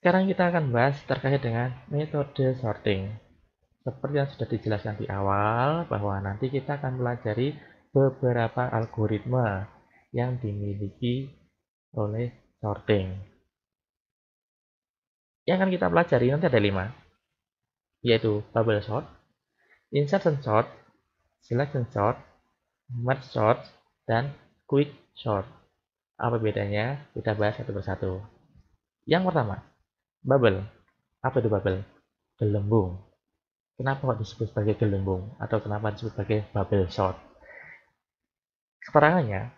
Sekarang kita akan bahas terkait dengan metode sorting. Seperti yang sudah dijelaskan di awal, bahwa nanti kita akan pelajari beberapa algoritma yang dimiliki oleh sorting. Yang akan kita pelajari nanti ada lima, yaitu bubble sort, insertion sort, selection sort, merge sort, dan quick sort. Apa bedanya? Kita bahas satu persatu. Yang pertama, Bubble Apa itu bubble Gelembung. Kenapa kok disebut sebagai gelembung? Atau kenapa disebut sebagai bubble Short? Keterangannya,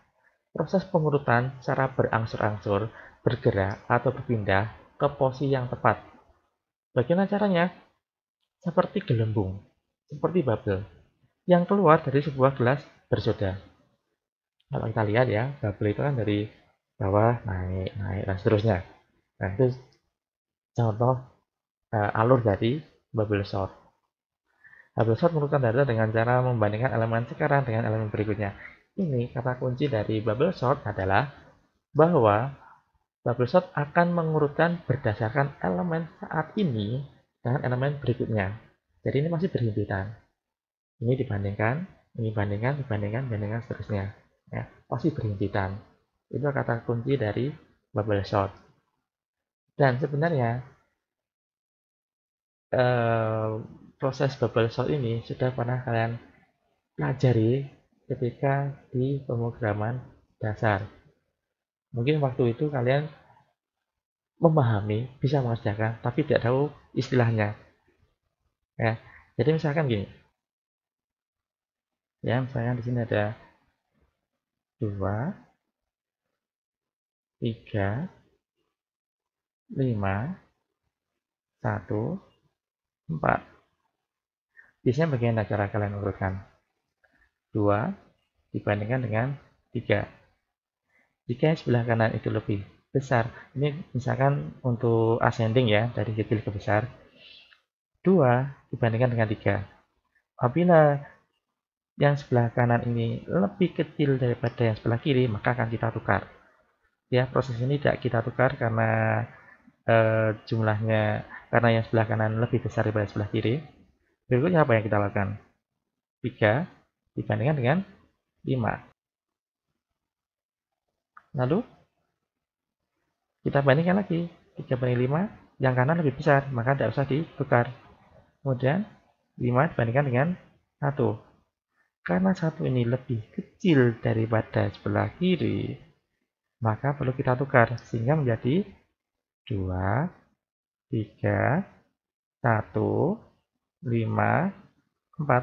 proses pengurutan secara berangsur-angsur bergerak atau berpindah ke posisi yang tepat. Bagaimana caranya? Seperti gelembung, seperti bubble, yang keluar dari sebuah gelas bersoda. Kalau kita lihat ya, bubble itu kan dari bawah naik, naik, dan seterusnya. Nah, itu contoh uh, alur dari bubble sort. Bubble sort merupakan data dengan cara membandingkan elemen sekarang dengan elemen berikutnya. Ini kata kunci dari bubble sort adalah bahwa bubble sort akan mengurutkan berdasarkan elemen saat ini dengan elemen berikutnya. Jadi ini masih berhimpitan. Ini dibandingkan, ini bandingkan, dibandingkan, bandingkan seterusnya. Ya, pasti berhimpitan. Itu kata kunci dari bubble sort. Dan sebenarnya eh, proses bubble sort ini sudah pernah kalian pelajari ketika di pemrograman dasar. Mungkin waktu itu kalian memahami, bisa mengerjakan, tapi tidak tahu istilahnya. Ya, jadi misalkan gini. Ya, misalnya di sini ada 2 3 5, 1, 4. Biasanya bagaimana cara kalian urutkan? 2 dibandingkan dengan 3. Jika yang sebelah kanan itu lebih besar, ini misalkan untuk ascending ya, dari kecil ke besar, 2 dibandingkan dengan 3. Apabila yang sebelah kanan ini lebih kecil daripada yang sebelah kiri, maka akan kita tukar. Ya, proses ini tidak kita tukar karena Eh, jumlahnya karena yang sebelah kanan lebih besar daripada sebelah kiri. Berikutnya apa yang kita lakukan? 3 dibandingkan dengan 5. Lalu kita bandingkan lagi. 3 banding 5, yang kanan lebih besar, maka tidak usah ditukar. Kemudian 5 dibandingkan dengan 1. Karena satu ini lebih kecil daripada sebelah kiri, maka perlu kita tukar sehingga menjadi 2, 3, 1, 5, 4.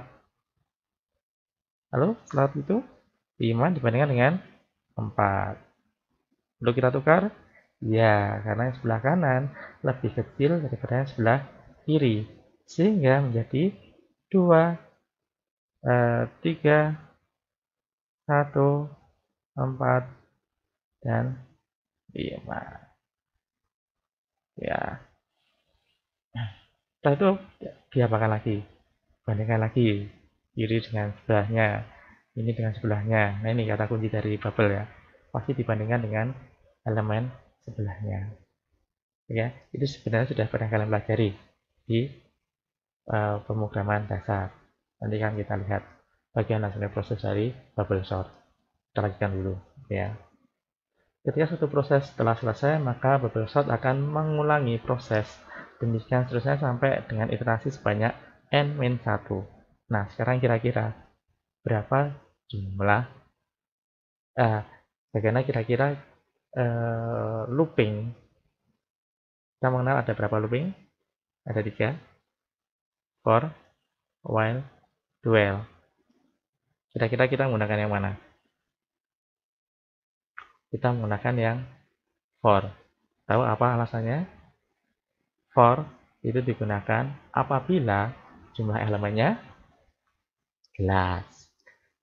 Lalu setelah itu 5 dibandingkan dengan 4. Lalu kita tukar? Ya, karena yang sebelah kanan lebih kecil daripada yang sebelah kiri. Sehingga menjadi 2, 3, 1, 4, dan 5 ya setelah itu diapakan lagi bandingkan lagi kiri dengan sebelahnya ini dengan sebelahnya nah ini kata kunci dari bubble ya pasti dibandingkan dengan elemen sebelahnya ya itu sebenarnya sudah pernah kalian pelajari di uh, pemrograman dasar nanti kan kita lihat bagian langsungnya proses dari bubble sort kita lanjutkan dulu ya Ketika suatu proses telah selesai, maka bubble sort akan mengulangi proses. Demikian seterusnya sampai dengan iterasi sebanyak n-1. Nah, sekarang kira-kira berapa jumlah eh, bagaimana kira-kira eh, looping kita mengenal ada berapa looping? Ada tiga. For, while, dual. Kira-kira kita menggunakan yang mana? kita menggunakan yang for. Tahu apa alasannya? For itu digunakan apabila jumlah elemennya jelas.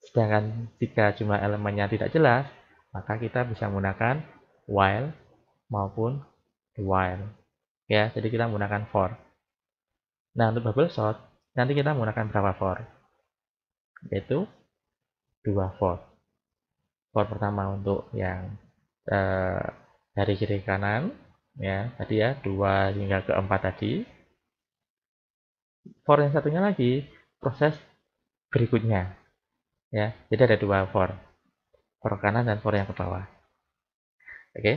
Sedangkan jika jumlah elemennya tidak jelas, maka kita bisa menggunakan while maupun while. Ya, jadi kita menggunakan for. Nah, untuk bubble sort, nanti kita menggunakan berapa for? Yaitu 2 for chord pertama untuk yang eh, dari kiri kanan ya tadi ya dua hingga keempat tadi for yang satunya lagi proses berikutnya ya jadi ada dua for for kanan dan for yang ke bawah oke okay.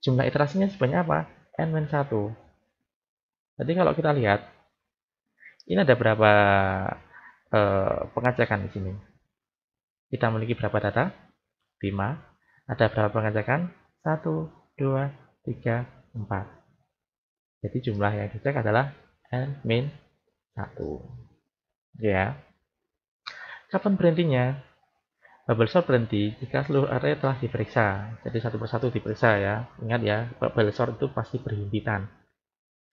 jumlah iterasinya sebanyak apa n minus 1 jadi kalau kita lihat ini ada berapa eh, pengajakan di sini kita memiliki berapa data 5. Ada berapa pengecekan? 1, 2, 3, 4. Jadi jumlah yang dicek adalah n min 1. Ya. Kapan berhentinya? Bubble sort berhenti jika seluruh array telah diperiksa. Jadi satu persatu diperiksa ya. Ingat ya, bubble sort itu pasti berhimpitan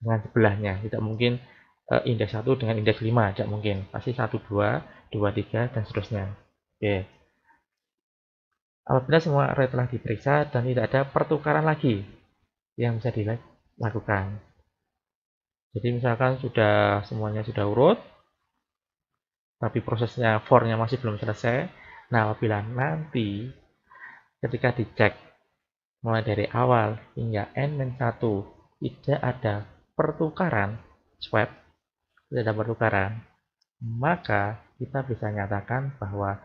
dengan sebelahnya. Tidak mungkin uh, eh, indeks 1 dengan indeks 5, tidak mungkin. Pasti 1, 2, 2, 3, dan seterusnya. Oke. Okay. Apabila semua array telah diperiksa dan tidak ada pertukaran lagi yang bisa dilakukan. Jadi misalkan sudah semuanya sudah urut, tapi prosesnya fornya masih belum selesai. Nah, apabila nanti ketika dicek mulai dari awal hingga n-1 tidak ada pertukaran swap, tidak ada pertukaran, maka kita bisa nyatakan bahwa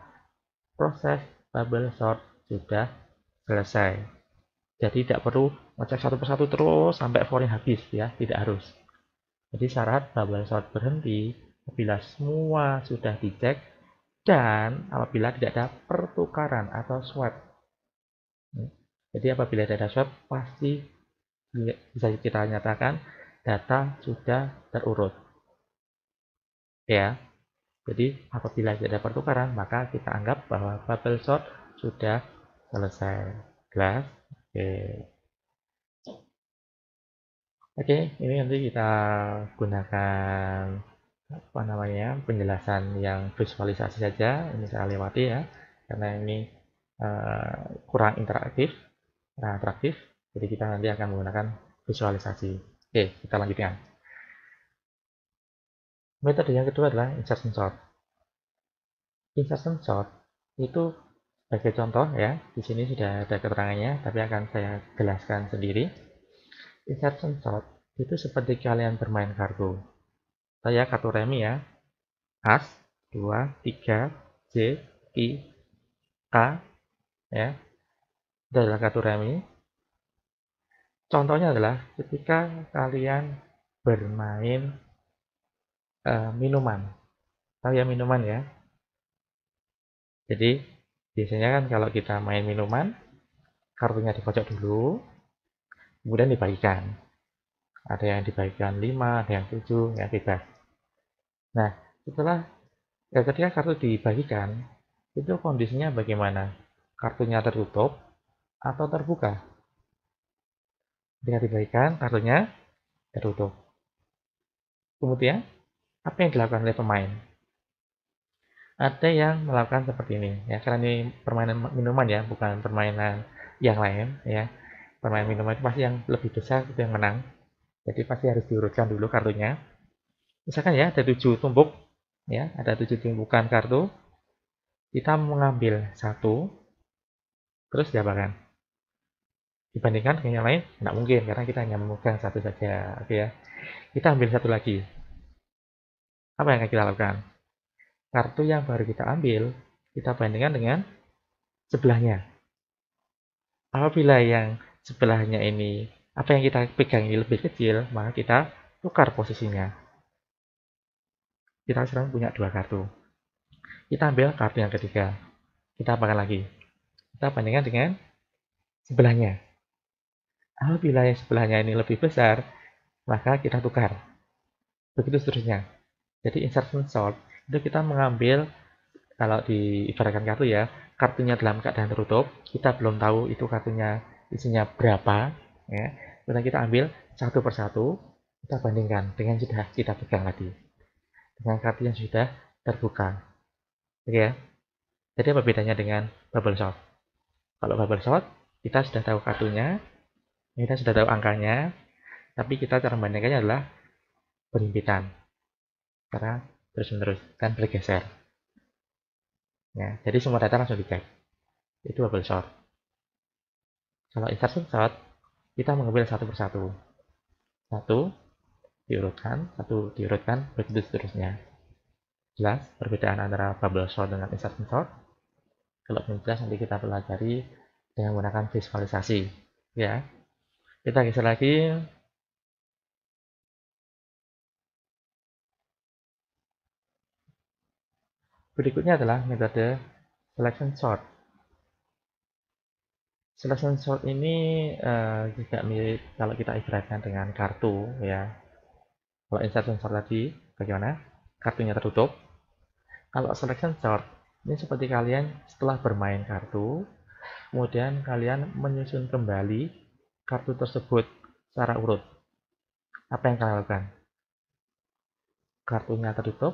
proses bubble sort sudah selesai jadi tidak perlu ngecek satu persatu terus sampai fornya habis ya tidak harus jadi syarat bubble sort berhenti apabila semua sudah dicek dan apabila tidak ada pertukaran atau swap jadi apabila tidak ada swap pasti bisa kita nyatakan data sudah terurut ya jadi apabila tidak ada pertukaran maka kita anggap bahwa bubble sort sudah selesai gelas. oke oke ini nanti kita gunakan apa namanya penjelasan yang visualisasi saja ini saya lewati ya karena ini uh, kurang interaktif kurang atraktif jadi kita nanti akan menggunakan visualisasi oke okay, kita lanjutkan metode yang kedua adalah insertion sort insertion sort itu sebagai contoh ya, di sini sudah ada keterangannya, tapi akan saya jelaskan sendiri. Inception shot itu seperti kalian bermain kartu. Saya kartu remi ya. As, 2, 3, J, I, K, ya. Itu adalah kartu remi. Contohnya adalah ketika kalian bermain uh, minuman. Saya minuman ya. Jadi Biasanya kan kalau kita main minuman, kartunya dikocok dulu, kemudian dibagikan. Ada yang dibagikan 5, ada yang 7, ya bebas. Nah, setelah ya ketika kartu dibagikan, itu kondisinya bagaimana? Kartunya tertutup atau terbuka? Ketika dibagikan, kartunya tertutup. Kemudian, apa yang dilakukan oleh pemain? ada yang melakukan seperti ini ya karena ini permainan minuman ya bukan permainan yang lain ya permainan minuman itu pasti yang lebih besar itu yang menang jadi pasti harus diurutkan dulu kartunya misalkan ya ada tujuh tumpuk, ya ada tujuh tumpukan kartu kita mengambil satu terus diapakan dibandingkan dengan yang lain tidak mungkin karena kita hanya memegang satu saja oke ya kita ambil satu lagi apa yang akan kita lakukan kartu yang baru kita ambil, kita bandingkan dengan sebelahnya. Apabila yang sebelahnya ini, apa yang kita pegang ini lebih kecil, maka kita tukar posisinya. Kita sekarang punya dua kartu. Kita ambil kartu yang ketiga. Kita apakan lagi? Kita bandingkan dengan sebelahnya. Apabila yang sebelahnya ini lebih besar, maka kita tukar. Begitu seterusnya. Jadi insertion sort itu kita mengambil kalau diibaratkan kartu ya kartunya dalam keadaan tertutup kita belum tahu itu kartunya isinya berapa ya kemudian kita ambil satu persatu kita bandingkan dengan sudah kita pegang lagi dengan kartu yang sudah terbuka oke ya jadi apa bedanya dengan bubble shot kalau bubble shot kita sudah tahu kartunya kita sudah tahu angkanya tapi kita cara membandingkannya adalah berhimpitan karena terus menerus dan bergeser ya jadi semua data langsung dicek itu bubble sort kalau insertion sort kita mengambil satu persatu satu diurutkan satu diurutkan begitu seterusnya jelas perbedaan antara bubble sort dengan insertion sort kalau belum jelas nanti kita pelajari dengan menggunakan visualisasi ya kita geser lagi Berikutnya adalah metode selection sort. Selection sort ini uh, juga mirip kalau kita ibaratkan dengan kartu ya. Kalau insertion sort tadi bagaimana? Kartunya tertutup. Kalau selection sort ini seperti kalian setelah bermain kartu, kemudian kalian menyusun kembali kartu tersebut secara urut. Apa yang kalian lakukan? Kartunya tertutup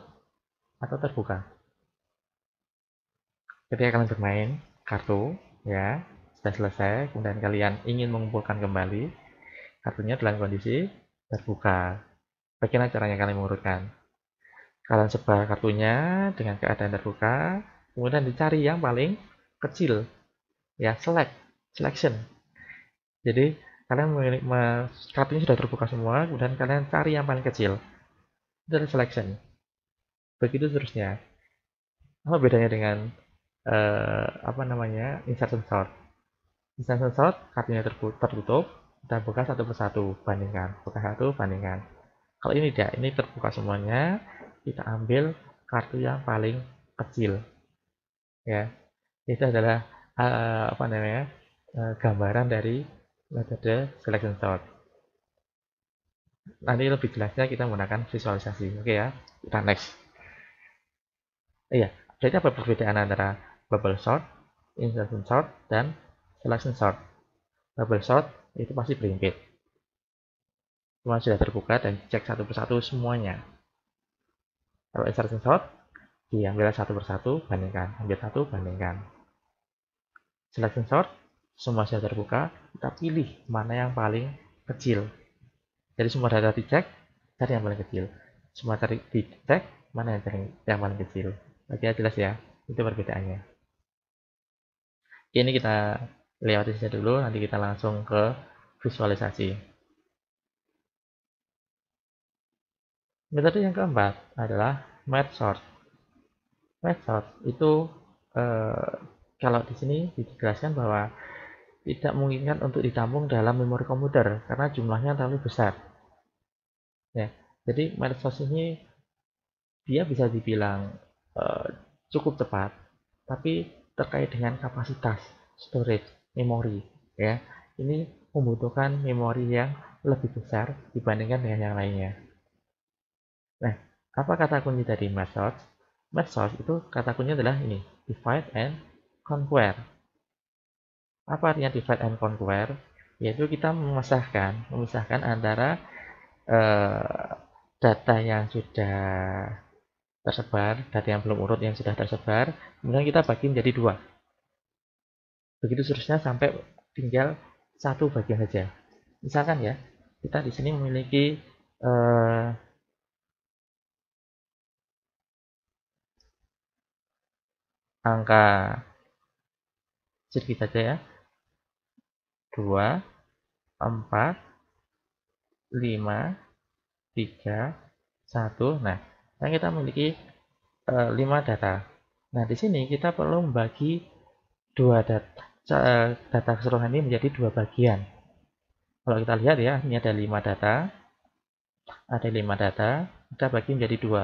atau terbuka? ketika kalian bermain kartu ya sudah selesai kemudian kalian ingin mengumpulkan kembali kartunya dalam kondisi terbuka bagaimana caranya kalian mengurutkan kalian sebar kartunya dengan keadaan terbuka kemudian dicari yang paling kecil ya select selection jadi kalian memilih kartunya sudah terbuka semua kemudian kalian cari yang paling kecil dari selection begitu seterusnya apa bedanya dengan uh, apa namanya insertion sort insertion sort kartunya tertutup kita buka satu persatu bandingkan buka satu bandingkan kalau ini tidak ini terbuka semuanya kita ambil kartu yang paling kecil ya itu adalah uh, apa namanya uh, gambaran dari metode selection sort nanti lebih jelasnya kita menggunakan visualisasi oke okay, ya kita next iya jadi apa perbedaan antara bubble sort, insertion sort, dan selection sort. Bubble sort itu pasti berimpit. Semua sudah terbuka dan cek satu persatu semuanya. Kalau insertion sort, diambil satu persatu, bandingkan. Ambil satu, bandingkan. Selection sort, semua sudah terbuka, kita pilih mana yang paling kecil. Jadi semua data dicek, cari yang paling kecil. Semua cari dicek, mana yang paling, yang paling kecil. Oke, jelas ya, itu perbedaannya ini kita lewati saja dulu nanti kita langsung ke visualisasi metode yang keempat adalah match sort match sort itu eh, kalau di sini dijelaskan bahwa tidak memungkinkan untuk ditampung dalam memori komputer karena jumlahnya terlalu besar ya jadi Sort ini dia bisa dibilang eh, cukup cepat tapi terkait dengan kapasitas storage memori ya ini membutuhkan memori yang lebih besar dibandingkan dengan yang lainnya nah apa kata kunci dari method method itu kata kuncinya adalah ini divide and conquer apa artinya divide and conquer yaitu kita memisahkan memisahkan antara uh, data yang sudah tersebar, data yang belum urut yang sudah tersebar, kemudian kita bagi menjadi dua. Begitu seterusnya sampai tinggal satu bagian saja. Misalkan ya, kita di sini memiliki eh, angka sedikit saja ya. 2, 4, 5, 3, 1. Nah, dan nah, kita memiliki e, eh, 5 data. Nah, di sini kita perlu membagi dua data eh, data keseluruhan ini menjadi dua bagian. Kalau kita lihat ya, ini ada 5 data. Ada 5 data, kita bagi menjadi dua.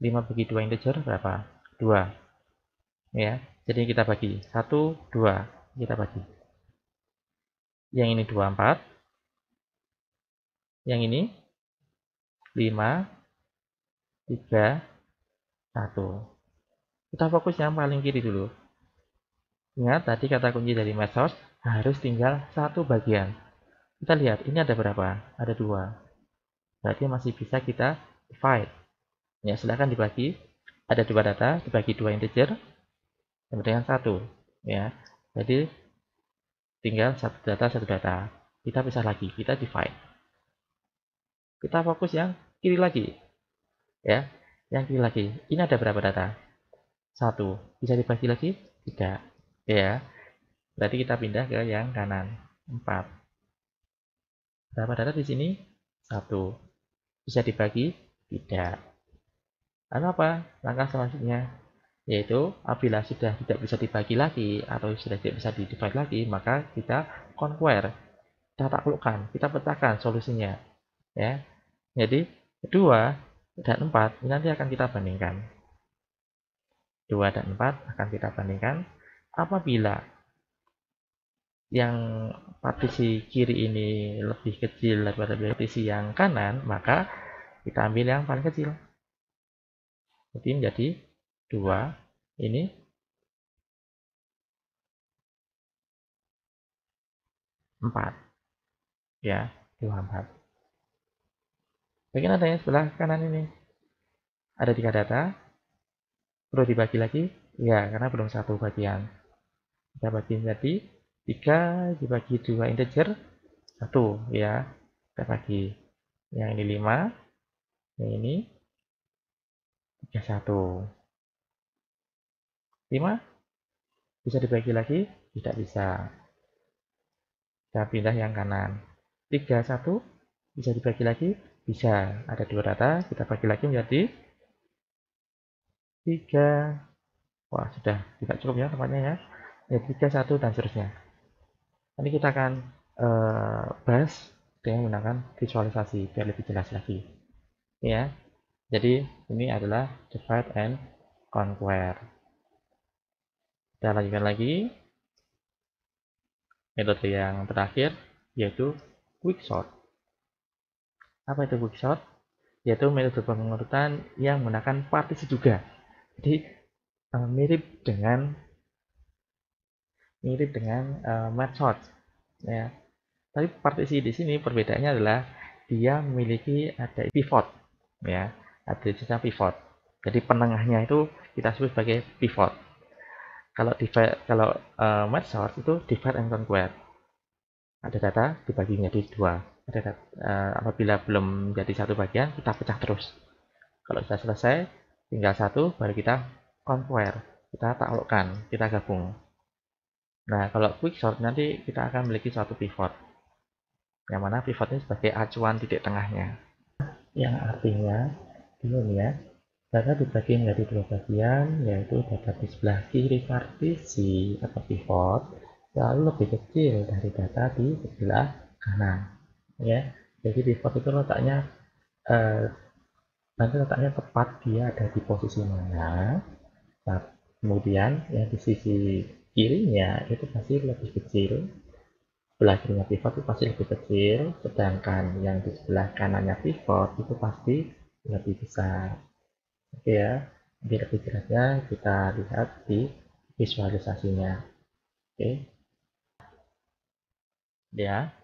5 bagi 2 integer berapa? 2. Ya, jadi kita bagi 1 2 kita bagi. Yang ini 24. Yang ini 5 3, 1. Kita fokus yang paling kiri dulu. Ingat, tadi kata kunci dari medsos harus tinggal satu bagian. Kita lihat, ini ada berapa? Ada dua. Berarti masih bisa kita divide. Ya, silahkan dibagi. Ada dua data, dibagi dua integer, sama dengan satu. Ya, jadi tinggal satu data, satu data. Kita pisah lagi, kita divide. Kita fokus yang kiri lagi ya yang kiri lagi ini ada berapa data satu bisa dibagi lagi tiga. ya berarti kita pindah ke yang kanan empat berapa data di sini satu bisa dibagi tidak lalu apa langkah selanjutnya yaitu apabila sudah tidak bisa dibagi lagi atau sudah tidak bisa di divide lagi maka kita conquer kita taklukkan kita petakan solusinya ya jadi kedua dan 4 nanti akan kita bandingkan. 2 dan 4 akan kita bandingkan. Apabila yang partisi kiri ini lebih kecil daripada partisi yang kanan, maka kita ambil yang paling kecil. Jadi menjadi 2 ini empat ya dua empat bagian adanya sebelah kanan ini ada tiga data perlu dibagi lagi ya karena belum satu bagian kita bagi menjadi tiga dibagi dua integer satu ya kita bagi yang ini lima yang ini tiga satu lima bisa dibagi lagi tidak bisa kita pindah yang kanan tiga satu bisa dibagi lagi bisa ada dua data kita bagi lagi menjadi tiga wah sudah tidak cukup ya tempatnya ya ya tiga satu dan seterusnya nanti kita akan uh, bahas dengan menggunakan visualisasi biar lebih jelas lagi ya jadi ini adalah divide and conquer kita lanjutkan lagi metode yang terakhir yaitu Quick Sort apa itu quick quickshot yaitu metode pengurutan yang menggunakan partisi juga jadi uh, mirip dengan mirip dengan uh, eh, sort ya tapi partisi di sini perbedaannya adalah dia memiliki ada pivot ya ada sisa pivot jadi penengahnya itu kita sebut sebagai pivot kalau divide kalau uh, eh, sort itu divide and conquer ada data dibagi menjadi dua ada uh, eh, apabila belum jadi satu bagian kita pecah terus kalau sudah selesai tinggal satu baru kita compare, kita taklukkan kita gabung nah kalau quick sort nanti kita akan memiliki satu pivot yang mana pivotnya sebagai acuan titik tengahnya yang artinya ini ya data dibagi menjadi dua bagian yaitu data di sebelah kiri partisi atau pivot lalu lebih kecil dari data di sebelah kanan ya jadi pivot itu letaknya eh, nanti letaknya tepat dia ada di posisi mana nah, kemudian ya di sisi kirinya itu pasti lebih kecil sebelah kirinya pivot itu pasti lebih kecil sedangkan yang di sebelah kanannya pivot itu pasti lebih besar oke ya biar lebih jelasnya kita lihat di visualisasinya oke ya